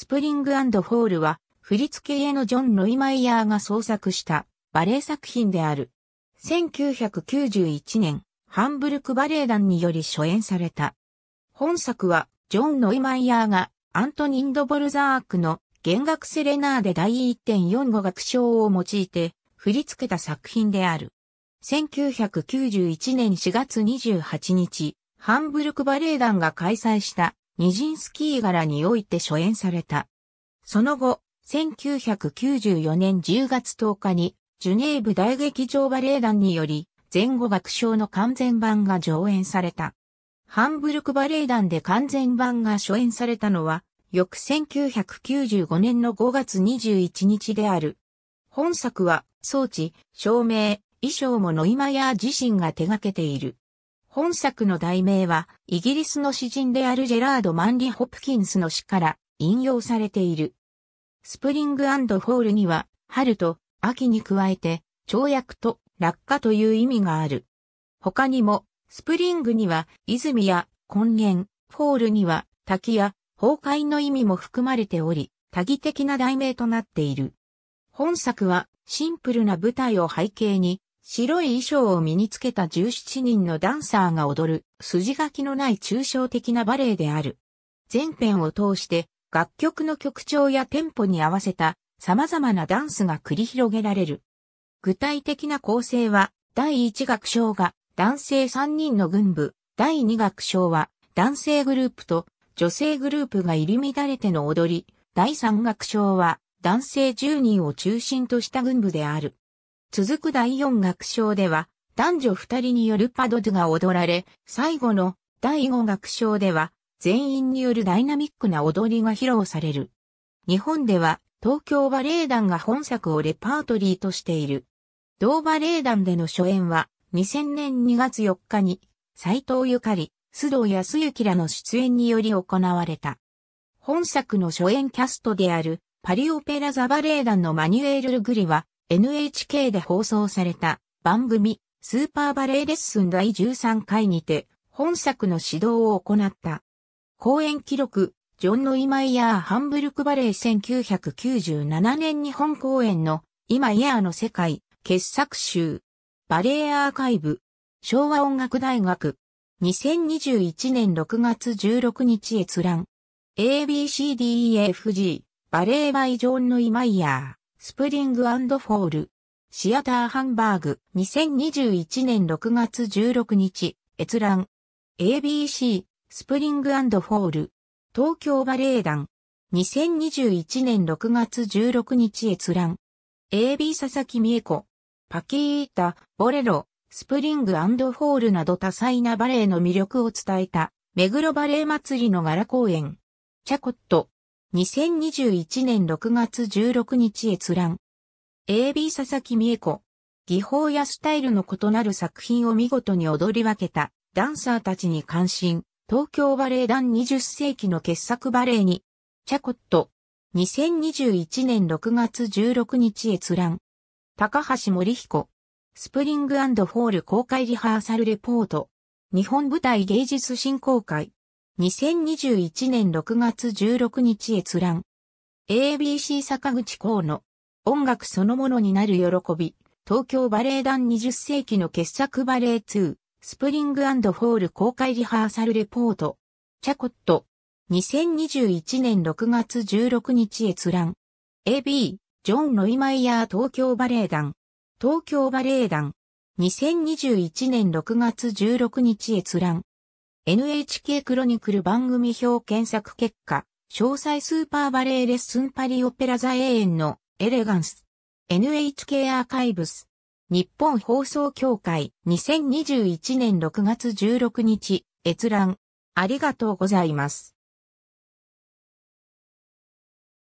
スプリングフォールは、振付家のジョン・ロイマイヤーが創作したバレエ作品である。1991年、ハンブルクバレエ団により初演された。本作は、ジョン・ロイマイヤーがアントニンド・ボルザークの弦楽セレナーで第1.45楽章を用いて振り付けた作品である。1991年4月28日、ハンブルクバレエ団が開催したニジンスキー柄において初演された。その後、1994年10月10日に、ジュネーブ大劇場バレエ団により、前後楽章の完全版が上演された。ハンブルクバレエ団で完全版が初演されたのは、翌1995年の5月21日である。本作は、装置、照明、衣装もノイマヤー自身が手掛けている。本作の題名は、イギリスの詩人であるジェラード・マンリ・ホプキンスの詩から引用されている。スプリングホールには、春と秋に加えて、跳躍と落下という意味がある。他にも、スプリングには、泉や根源、フォールには、滝や崩壊の意味も含まれており、多義的な題名となっている。本作は、シンプルな舞台を背景に、白い衣装を身につけた17人のダンサーが踊る筋書きのない抽象的なバレエである。全編を通して楽曲の曲調やテンポに合わせた様々なダンスが繰り広げられる。具体的な構成は第1楽章が男性3人の軍部、第2楽章は男性グループと女性グループが入り乱れての踊り、第3楽章は男性10人を中心とした軍部である。続く第四楽章では、男女二人によるパドドゥが踊られ、最後の第五楽章では、全員によるダイナミックな踊りが披露される。日本では、東京バレエ団が本作をレパートリーとしている。同バレエ団での初演は、2000年2月4日に、斎藤ゆかり、須藤康幸らの出演により行われた。本作の初演キャストである、パリオペラザバレエ団のマニュエル・ルグリは、NHK で放送された番組スーパーバレエレッスン第13回にて本作の指導を行った。公演記録、ジョン・ノイマイヤー・ハンブルクバレエ1997年日本公演の今イヤーの世界傑作集。バレエアーカイブ。昭和音楽大学。2021年6月16日閲覧。ABCDEFG バレエバイ・ジョン・ノイマイヤー。スプリングフォール。シアターハンバーグ。2021年6月16日。閲覧。ABC、スプリングフォール。東京バレエ団。2021年6月16日閲覧。AB 佐々木美恵子。パキータ、ボレロ、スプリングフォールなど多彩なバレエの魅力を伝えた、目黒バレエ祭りの柄公演。チャコット、2021年6月16日閲覧。AB 佐々木美恵子。技法やスタイルの異なる作品を見事に踊り分けたダンサーたちに関心。東京バレエ団20世紀の傑作バレエに。チャコット。2021年6月16日閲覧。高橋森彦。スプリングフォール公開リハーサルレポート。日本舞台芸術振興会。2021年6月16日閲覧。ABC 坂口公の音楽そのものになる喜び。東京バレエ団20世紀の傑作バレエ2スプリングフォール公開リハーサルレポート。チャコット。2021年6月16日閲覧。AB、ジョン・ロイマイヤー東京バレエ団。東京バレエ団。2021年6月16日閲覧。NHK クロニクル番組表検索結果、詳細スーパーバレーレッスンパリオペラ座永遠のエレガンス。NHK アーカイブス。日本放送協会2021年6月16日、閲覧。ありがとうございます。